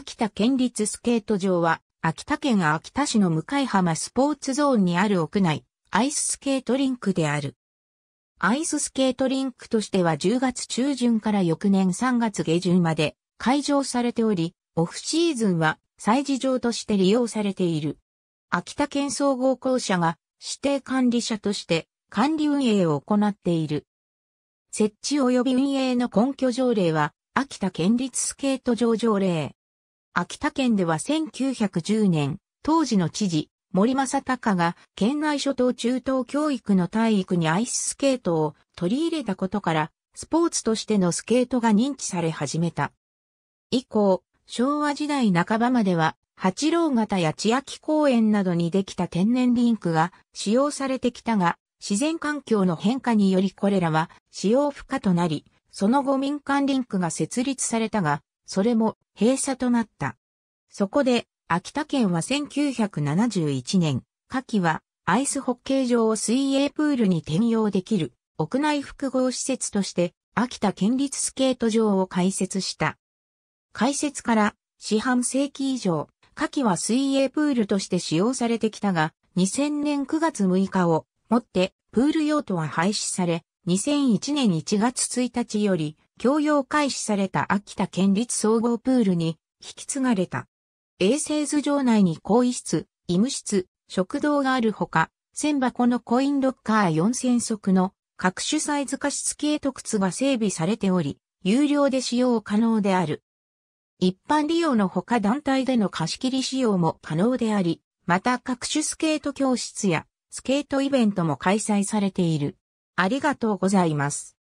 秋田県立スケート場は、秋田県秋田市の向浜スポーツゾーンにある屋内、アイススケートリンクである。アイススケートリンクとしては10月中旬から翌年3月下旬まで開場されており、オフシーズンは祭事場として利用されている。秋田県総合校舎が指定管理者として管理運営を行っている。設置及び運営の根拠条例は、秋田県立スケート場条例。秋田県では1910年、当時の知事、森正隆が県内諸島中等教育の体育にアイススケートを取り入れたことから、スポーツとしてのスケートが認知され始めた。以降、昭和時代半ばまでは、八郎型や千秋公園などにできた天然リンクが使用されてきたが、自然環境の変化によりこれらは使用不可となり、その後民間リンクが設立されたが、それも閉鎖となった。そこで、秋田県は1971年、夏季はアイスホッケー場を水泳プールに転用できる屋内複合施設として秋田県立スケート場を開設した。開設から四半世紀以上、夏季は水泳プールとして使用されてきたが、2000年9月6日をもってプール用途は廃止され、2001年1月1日より共用開始された秋田県立総合プールに引き継がれた。衛生図上内に更衣室、医務室、食堂があるほか、千箱のコインロッカー4000足の各種サイズ化しスケート靴が整備されており、有料で使用可能である。一般利用のほか団体での貸し切り使用も可能であり、また各種スケート教室やスケートイベントも開催されている。ありがとうございます。